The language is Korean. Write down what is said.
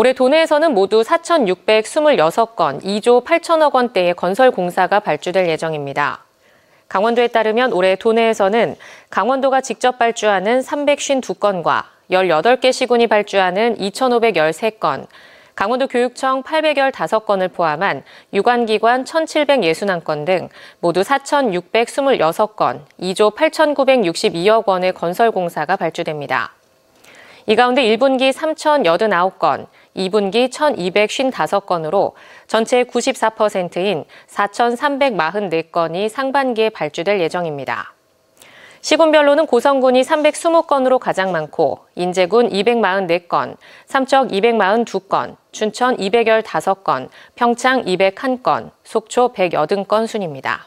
올해 도내에서는 모두 4,626건, 2조 8천억 원대의 건설 공사가 발주될 예정입니다. 강원도에 따르면 올해 도내에서는 강원도가 직접 발주하는 352건과 18개 시군이 발주하는 2,513건, 강원도 교육청 815건을 포함한 유관기관 1,761건 등 모두 4,626건, 2조 8,962억 원의 건설공사가 발주됩니다. 이 가운데 1분기 3,089건, 2분기 1,255건으로 전체 94%인 4,344건이 상반기에 발주될 예정입니다. 시군별로는 고성군이 320건으로 가장 많고 인제군 244건, 삼척 242건, 춘천 215건, 평창 201건, 속초 180건 순입니다.